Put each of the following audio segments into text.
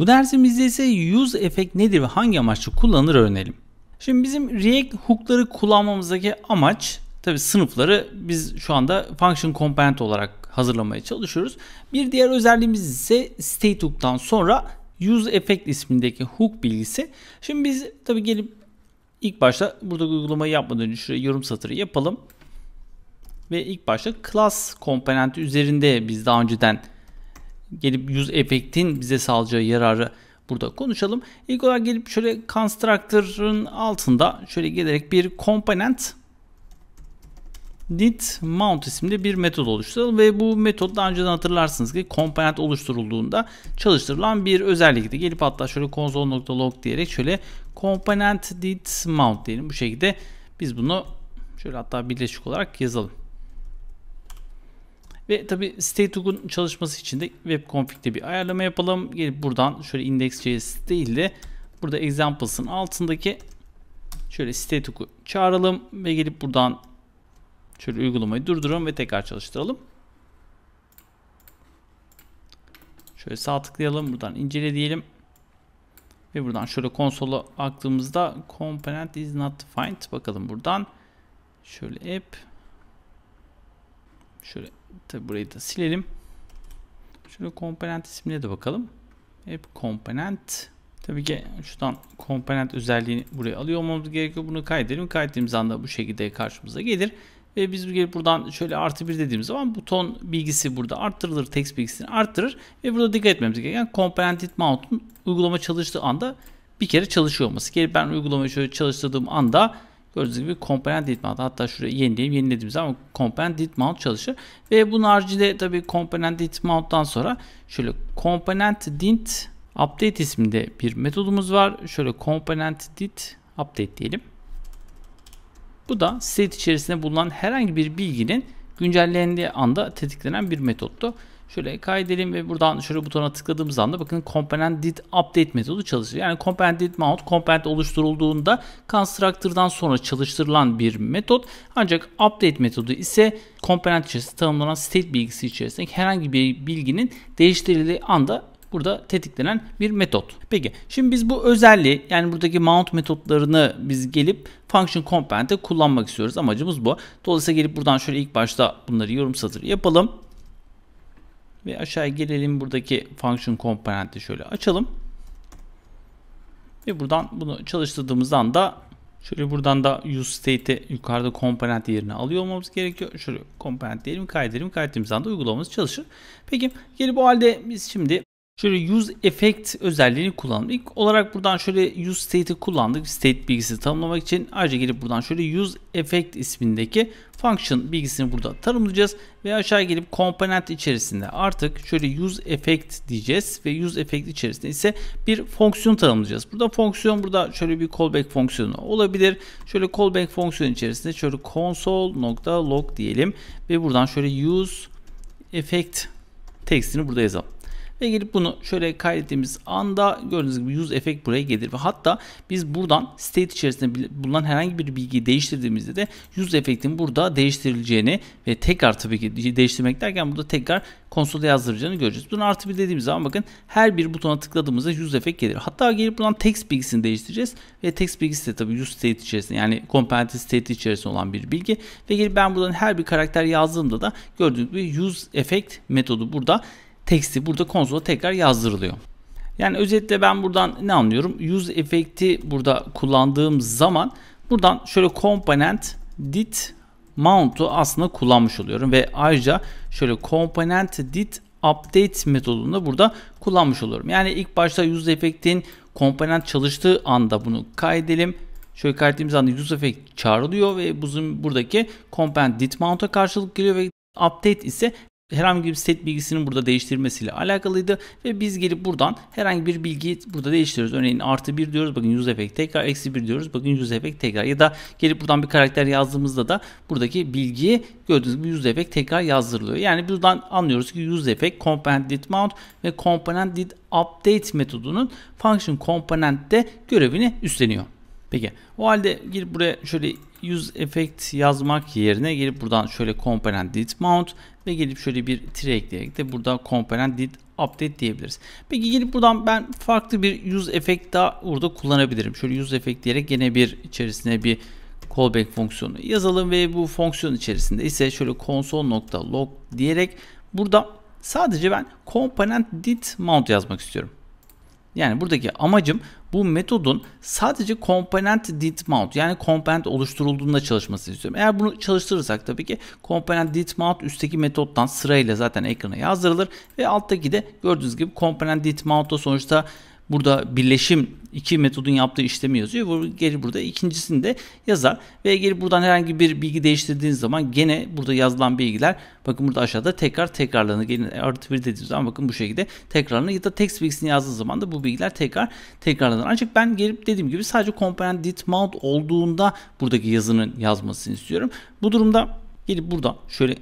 Bu dersimizde ise use effect nedir ve hangi amaçla kullanılır öğrenelim. Şimdi bizim React hookları kullanmamızdaki amaç tabi sınıfları biz şu anda function component olarak hazırlamaya çalışıyoruz. Bir diğer özelliğimiz ise state hook'tan sonra use effect ismindeki hook bilgisi. Şimdi biz tabi gelip ilk başta burada uygulamayı yapmadan önce şuraya yorum satırı yapalım. Ve ilk başta class komponenti üzerinde biz daha önceden gelip yüz efektin bize sağlayacağı yararı burada konuşalım. İlk olarak gelip şöyle constructor'ın altında şöyle gelerek bir component did mount isimli bir metod oluşturalım ve bu metod daha önceden hatırlarsınız ki component oluşturulduğunda çalıştırılan bir özellikti. Gelip hatta şöyle console.log diyerek şöyle component did mount diyelim. Bu şekilde biz bunu şöyle hatta birleşik olarak yazalım. Ve tabi statehook'un çalışması için de web config'de bir ayarlama yapalım. Gelip buradan şöyle index.js değil de burada examples'ın altındaki şöyle statehook'u çağıralım ve gelip buradan şöyle uygulamayı durdurun ve tekrar çalıştıralım. Şöyle sağ tıklayalım. Buradan incele diyelim. Ve buradan şöyle konsola baktığımızda component is not defined. Bakalım buradan. Şöyle app. Şöyle Tabi burayı da silelim. Şöyle komponent ismine de bakalım. Hep komponent. Tabii ki şuradan komponent özelliğini buraya alıyor olmamız gerekiyor. Bunu kaydedelim. Kaydettiğimiz anda bu şekilde karşımıza gelir. Ve biz gelip buradan şöyle artı bir dediğimiz zaman buton bilgisi burada arttırılır. Text bilgisini arttırır. Ve burada dikkat etmemiz gereken component mount'un uygulama çalıştığı anda bir kere çalışıyor olması. Gelip ben uygulamayı şöyle çalıştırdığım anda Gördüğünüz gibi component did mount hatta şuraya yenileyim yenilediğimiz zaman component did mount çalışır. Ve bunun haricinde tabi component did mount'tan sonra şöyle component did update isminde bir metodumuz var. Şöyle component did update diyelim. Bu da state içerisinde bulunan herhangi bir bilginin güncellendiği anda tetiklenen bir metottu. Şöyle kaydedelim ve buradan şöyle butona tıkladığımız anda bakın component did update metodu çalışıyor. Yani component did mount component oluşturulduğunda constructor'dan sonra çalıştırılan bir metot. Ancak update metodu ise component içerisinde tanımlanan state bilgisi içerisindeki herhangi bir bilginin değiştirildiği anda burada tetiklenen bir metot. Peki şimdi biz bu özelliği yani buradaki mount metotlarını biz gelip function component'te kullanmak istiyoruz. Amacımız bu. Dolayısıyla gelip buradan şöyle ilk başta bunları yorum satır yapalım. Ve aşağıya gelelim buradaki function komponenti şöyle açalım. Ve buradan bunu çalıştırdığımızdan da şöyle buradan da use state'i yukarıda komponent yerine alıyor olmamız gerekiyor. Şöyle komponent diyelim kaydedelim. Kaydettiğimiz anda uygulamamız çalışır. Peki gelip o halde biz şimdi Şöyle use effect özelliğini kullanalım. İlk olarak buradan şöyle use state'i kullandık. State bilgisini tanımlamak için. Ayrıca gelip buradan şöyle use effect ismindeki function bilgisini burada tanımlayacağız ve aşağı gelip komponent içerisinde artık şöyle use effect diyeceğiz ve use effect içerisinde ise bir fonksiyon tanımlayacağız. Burada fonksiyon burada şöyle bir callback fonksiyonu olabilir. Şöyle callback fonksiyonu içerisinde şöyle console.log diyelim ve buradan şöyle use effect tekstini burada yazalım ve gelip bunu şöyle kaydettiğimiz anda gördüğünüz gibi use effect buraya gelir ve hatta biz buradan state içerisinde bulunan herhangi bir bilgiyi değiştirdiğimizde de use effect'in burada değiştirileceğini ve tekrar tabii ki değiştirmek derken burada tekrar konsolda yazdıracağını göreceğiz. Bunu artı bir dediğimiz zaman bakın her bir butona tıkladığımızda use effect gelir. Hatta gelip buradan text bilgisini değiştireceğiz ve text bilgisi de tabii use state içerisinde yani component state içerisinde olan bir bilgi ve gelip ben buradan her bir karakter yazdığımda da gördüğünüz gibi use effect metodu burada teksti burada konsola tekrar yazdırılıyor. Yani özetle ben buradan ne anlıyorum? Use efekti burada kullandığım zaman buradan şöyle component did mount'u aslında kullanmış oluyorum ve ayrıca şöyle component did update metodunu burada kullanmış oluyorum. Yani ilk başta use efektin komponent çalıştığı anda bunu kaydedelim. Şöyle kaydettiğimiz anda use effect çağrılıyor ve bizim buradaki component did mount'a karşılık geliyor ve update ise herhangi bir set bilgisinin burada değiştirmesiyle alakalıydı ve biz gelip buradan herhangi bir bilgiyi burada değiştiriyoruz. Örneğin artı 1 diyoruz bakın yüz efekt tekrar eksi 1 diyoruz bakın yüz efekt tekrar ya da gelip buradan bir karakter yazdığımızda da buradaki bilgiyi gördüğünüz gibi yüz efekt tekrar yazdırılıyor. Yani buradan anlıyoruz ki yüz efekt component did mount ve component did update metodunun function component'te görevini üstleniyor. Peki o halde gir buraya şöyle yüz efekt yazmak yerine gelip buradan şöyle component did mount ve gelip şöyle bir tire ekleyerek de burada component did update diyebiliriz. Peki gelip buradan ben farklı bir yüz efekt daha burada kullanabilirim. Şöyle yüz efekt diyerek gene bir içerisine bir callback fonksiyonu yazalım ve bu fonksiyon içerisinde ise şöyle console.log diyerek burada sadece ben component did mount yazmak istiyorum. Yani buradaki amacım bu metodun sadece component did mount yani component oluşturulduğunda çalışması istiyorum. Eğer bunu çalıştırırsak tabii ki component did mount üstteki metottan sırayla zaten ekrana yazdırılır ve alttaki de gördüğünüz gibi component did mount sonuçta burada birleşim iki metodun yaptığı işlemi yazıyor. Bu geri burada ikincisini de yazar ve geri buradan herhangi bir bilgi değiştirdiğiniz zaman gene burada yazılan bilgiler bakın burada aşağıda tekrar tekrarlarını gelin artı bir dediğimiz zaman bakın bu şekilde tekrarlarını ya da text bilgisini yazdığınız zaman da bu bilgiler tekrar tekrarlanır. Ancak ben gelip dediğim gibi sadece component did mount olduğunda buradaki yazının yazmasını istiyorum. Bu durumda gelip burada şöyle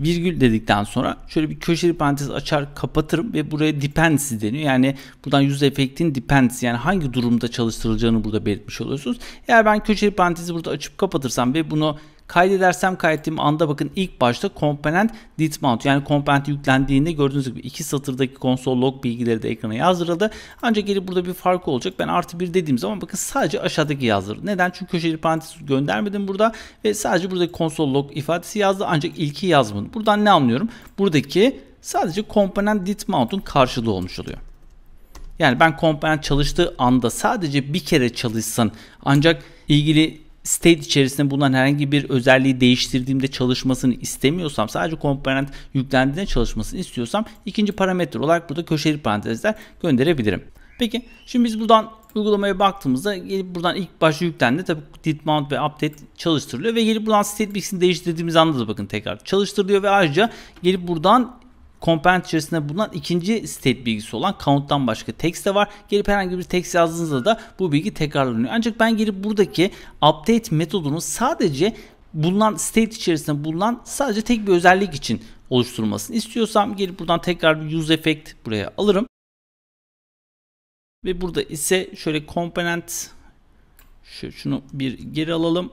virgül dedikten sonra şöyle bir köşeli parantez açar kapatırım ve buraya dependency deniyor. Yani buradan yüz efektin dependency yani hangi durumda çalıştırılacağını burada belirtmiş oluyorsunuz. Eğer ben köşeli parantezi burada açıp kapatırsam ve bunu Kaydedersem kaydettiğim anda bakın ilk başta komponent ditmount yani komponent yüklendiğinde gördüğünüz gibi iki satırdaki konsol log bilgileri de ekrana yazdırıldı. Ancak geri burada bir fark olacak. Ben artı bir dediğim zaman bakın sadece aşağıdaki yazdır. Neden? Çünkü köşeli parantez göndermedim burada ve sadece buradaki konsol log ifadesi yazdı ancak ilki yazmadı. Buradan ne anlıyorum? Buradaki sadece komponent ditmount'un karşılığı olmuş oluyor. Yani ben komponent çalıştığı anda sadece bir kere çalışsın ancak ilgili state içerisinde bulunan herhangi bir özelliği değiştirdiğimde çalışmasını istemiyorsam sadece komponent yüklendiğinde çalışmasını istiyorsam ikinci parametre olarak burada köşeli parantezler gönderebilirim. Peki şimdi biz buradan uygulamaya baktığımızda gelip buradan ilk başta yüklendi. Tabi git mount ve update çalıştırılıyor ve gelip buradan state mix'ini değiştirdiğimiz anda da bakın tekrar çalıştırılıyor ve ayrıca gelip buradan Component içerisinde bulunan ikinci state bilgisi olan count'tan başka text de var. Gelip herhangi bir text yazdığınızda da bu bilgi tekrarlanıyor. Ancak ben gelip buradaki update metodunu sadece bulunan state içerisinde bulunan sadece tek bir özellik için oluşturulmasını istiyorsam gelip buradan tekrar bir use effect buraya alırım. Ve burada ise şöyle component şunu bir geri alalım.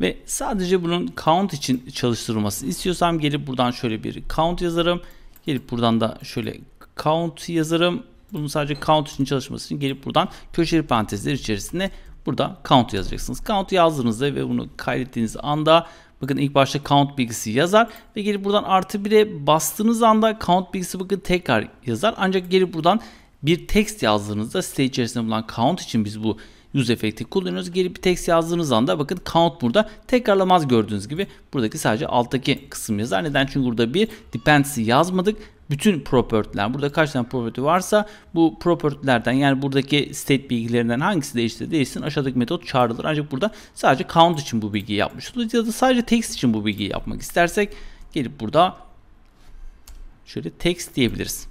Ve sadece bunun count için çalıştırılması istiyorsam gelip buradan şöyle bir count yazarım. Gelip buradan da şöyle count yazarım. Bunun sadece count için çalışması için gelip buradan köşeli parantezler içerisinde burada count yazacaksınız. Count yazdığınızda ve bunu kaydettiğiniz anda bakın ilk başta count bilgisi yazar ve gelip buradan artı 1'e bastığınız anda count bilgisi bakın tekrar yazar. Ancak gelip buradan bir text yazdığınızda site içerisinde bulunan count için biz bu yüz efekti kullanıyoruz. Geri bir text yazdığımız anda bakın count burada tekrarlamaz gördüğünüz gibi. Buradaki sadece alttaki kısım yazar. Neden? Çünkü burada bir dependency yazmadık bütün property'ler burada kaç tane property varsa bu property'lerden yani buradaki state bilgilerinden hangisi değişti değişsin aşağıdaki metot çağrılır. Ancak burada sadece count için bu bilgiyi yapmış oluruz ya da sadece text için bu bilgiyi yapmak istersek gelip burada şöyle text diyebiliriz.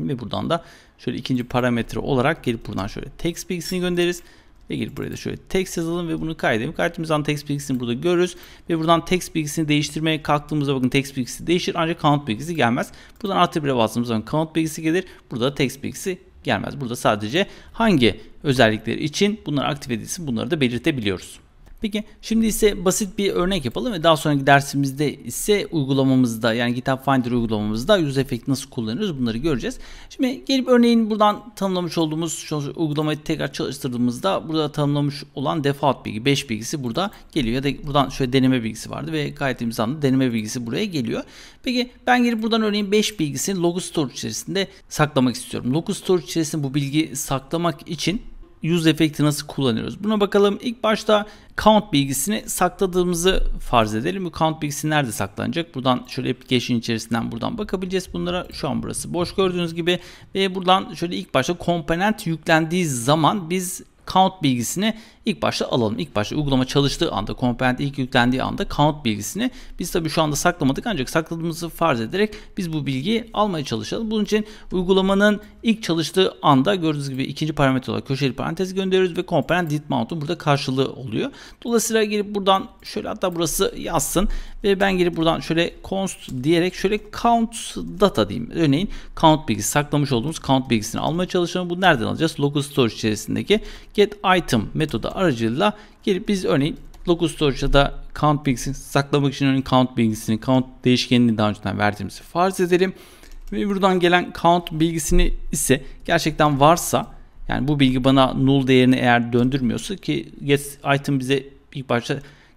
Ve buradan da Şöyle ikinci parametre olarak gelip buradan şöyle text bilgisini göndeririz. Ve gelip buraya da şöyle text yazalım ve bunu kaydedelim. Kaydettiğimizden text bilgisini burada görürüz. Ve buradan text bilgisini değiştirmeye kalktığımızda bakın text bilgisi değişir ancak count bilgisi gelmez. Buradan artı 1'e bastığımız zaman count bilgisi gelir. Burada da text bilgisi gelmez. Burada sadece hangi özellikleri için bunlar aktif edilsin bunları da belirtebiliyoruz. Peki şimdi ise basit bir örnek yapalım ve daha sonraki dersimizde ise uygulamamızda yani GitHub Finder uygulamamızda yüz efekt nasıl kullanıyoruz bunları göreceğiz. Şimdi gelip örneğin buradan tanımlamış olduğumuz şu uygulamayı tekrar çalıştırdığımızda burada tanımlamış olan default bilgi 5 bilgisi burada geliyor ya da buradan şöyle deneme bilgisi vardı ve kaydettiğimiz anda deneme bilgisi buraya geliyor. Peki ben gelip buradan örneğin 5 bilgisini log store içerisinde saklamak istiyorum. Log store içerisinde bu bilgi saklamak için yüz efekti nasıl kullanıyoruz? Buna bakalım. İlk başta count bilgisini sakladığımızı farz edelim. Bu count bilgisi nerede saklanacak? Buradan şöyle application içerisinden buradan bakabileceğiz bunlara. Şu an burası boş gördüğünüz gibi ve buradan şöyle ilk başta komponent yüklendiği zaman biz count bilgisini ilk başta alalım. İlk başta uygulama çalıştığı anda, komponent ilk yüklendiği anda count bilgisini biz tabi şu anda saklamadık ancak sakladığımızı farz ederek biz bu bilgiyi almaya çalışalım. Bunun için uygulamanın ilk çalıştığı anda gördüğünüz gibi ikinci parametre olarak köşeli parantez gönderiyoruz ve komponent did mount'un burada karşılığı oluyor. Dolayısıyla gelip buradan şöyle hatta burası yazsın ve ben gelip buradan şöyle const diyerek şöyle count data diyeyim. Örneğin count bilgisi saklamış olduğumuz count bilgisini almaya çalışalım. Bu nereden alacağız? Local storage içerisindeki GetItem metodu aracılığıyla gelip biz örneğin local storage'da da count bilgisini saklamak için örneğin count bilgisini count değişkenini daha önceden verdiğimizi farz edelim. Ve buradan gelen count bilgisini ise gerçekten varsa yani bu bilgi bana null değerini eğer döndürmüyorsa ki GetItem bize ilk başta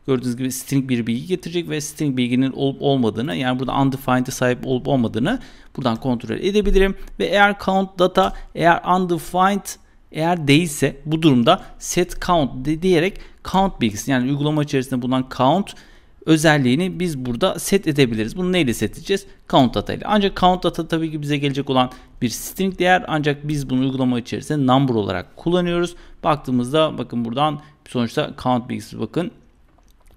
gördüğünüz gibi string bir bilgi getirecek ve string bilginin olup olmadığını yani burada undefined'e sahip olup olmadığını buradan kontrol edebilirim. Ve eğer count data eğer undefined eğer değilse bu durumda set count diyerek count bilgisini yani uygulama içerisinde bulunan count özelliğini biz burada set edebiliriz. Bunu neyle set edeceğiz? Count data ile. Ancak count data tabii ki bize gelecek olan bir string değer ancak biz bunu uygulama içerisinde number olarak kullanıyoruz. Baktığımızda bakın buradan sonuçta count bilgisi bakın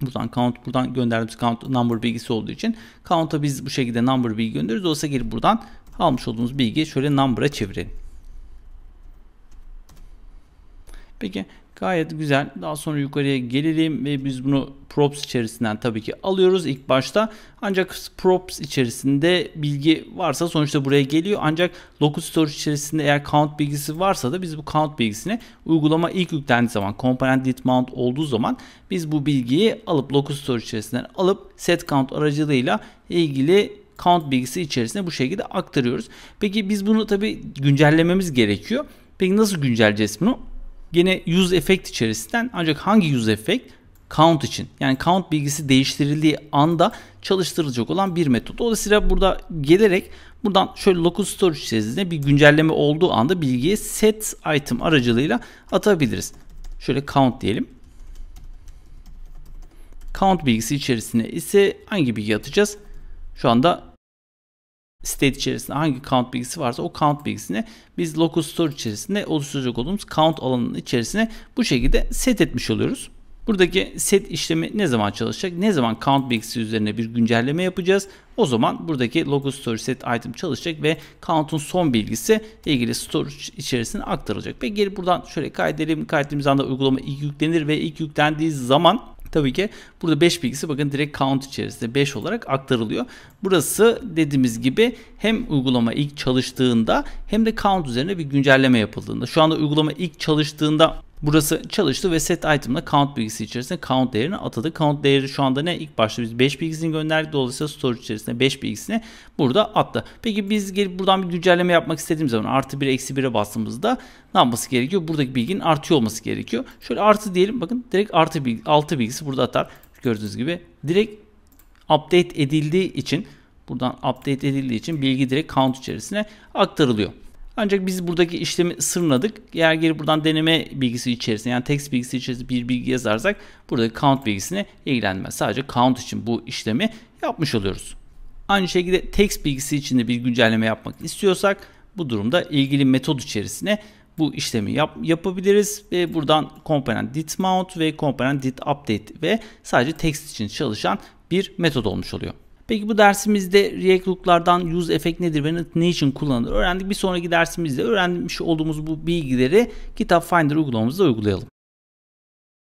Buradan count buradan gönderdiğimiz count number bilgisi olduğu için count'a biz bu şekilde number bilgi gönderiyoruz. Olsa gelip buradan almış olduğumuz bilgiyi şöyle number'a çevirelim. Peki gayet güzel. Daha sonra yukarıya gelelim ve biz bunu props içerisinden tabii ki alıyoruz ilk başta. Ancak props içerisinde bilgi varsa sonuçta buraya geliyor. Ancak local storage içerisinde eğer count bilgisi varsa da biz bu count bilgisini uygulama ilk yüklendiği zaman component did mount olduğu zaman biz bu bilgiyi alıp local storage içerisinden alıp set count aracılığıyla ilgili count bilgisi içerisine bu şekilde aktarıyoruz. Peki biz bunu tabii güncellememiz gerekiyor. Peki nasıl güncelleyeceğiz bunu? Gene use effect içerisinden ancak hangi use effect? Count için. Yani count bilgisi değiştirildiği anda çalıştırılacak olan bir metot. Dolayısıyla burada gelerek buradan şöyle local storage içerisinde bir güncelleme olduğu anda bilgiyi set item aracılığıyla atabiliriz. Şöyle count diyelim. Count bilgisi içerisine ise hangi bilgi atacağız? Şu anda state içerisinde hangi count bilgisi varsa o count bilgisini biz local store içerisinde oluşturacak olduğumuz count alanının içerisine bu şekilde set etmiş oluyoruz. Buradaki set işlemi ne zaman çalışacak? Ne zaman count bilgisi üzerine bir güncelleme yapacağız? O zaman buradaki local store set item çalışacak ve count'un son bilgisi ilgili store içerisine aktarılacak. Ve geri buradan şöyle kaydedelim. Kaydettiğimiz anda uygulama ilk yüklenir ve ilk yüklendiği zaman Tabii ki burada 5 bilgisi bakın direkt count içerisinde 5 olarak aktarılıyor. Burası dediğimiz gibi hem uygulama ilk çalıştığında hem de count üzerine bir güncelleme yapıldığında. Şu anda uygulama ilk çalıştığında Burası çalıştı ve set item'la count bilgisi içerisinde count değerini atadı. Count değeri şu anda ne? İlk başta biz 5 bilgisini gönderdik. Dolayısıyla storage içerisinde 5 bilgisini burada attı. Peki biz gelip buradan bir güncelleme yapmak istediğimiz zaman artı 1 eksi 1'e bastığımızda ne yapması gerekiyor? Buradaki bilginin artıyor olması gerekiyor. Şöyle artı diyelim. Bakın direkt artı bilgi, 6 bilgisi burada atar. Gördüğünüz gibi direkt update edildiği için buradan update edildiği için bilgi direkt count içerisine aktarılıyor. Ancak biz buradaki işlemi sırnadık. Eğer geri buradan deneme bilgisi içerisinde yani text bilgisi içerisinde bir bilgi yazarsak buradaki count bilgisine ilgilenmez. Sadece count için bu işlemi yapmış oluyoruz. Aynı şekilde text bilgisi içinde bir güncelleme yapmak istiyorsak bu durumda ilgili metod içerisine bu işlemi yap, yapabiliriz ve buradan component did mount ve component did update ve sadece text için çalışan bir metod olmuş oluyor. Peki bu dersimizde React Look'lardan use effect nedir ve ne için kullanılır öğrendik. Bir sonraki dersimizde öğrenmiş olduğumuz bu bilgileri Kitap Finder uygulamamızda uygulayalım.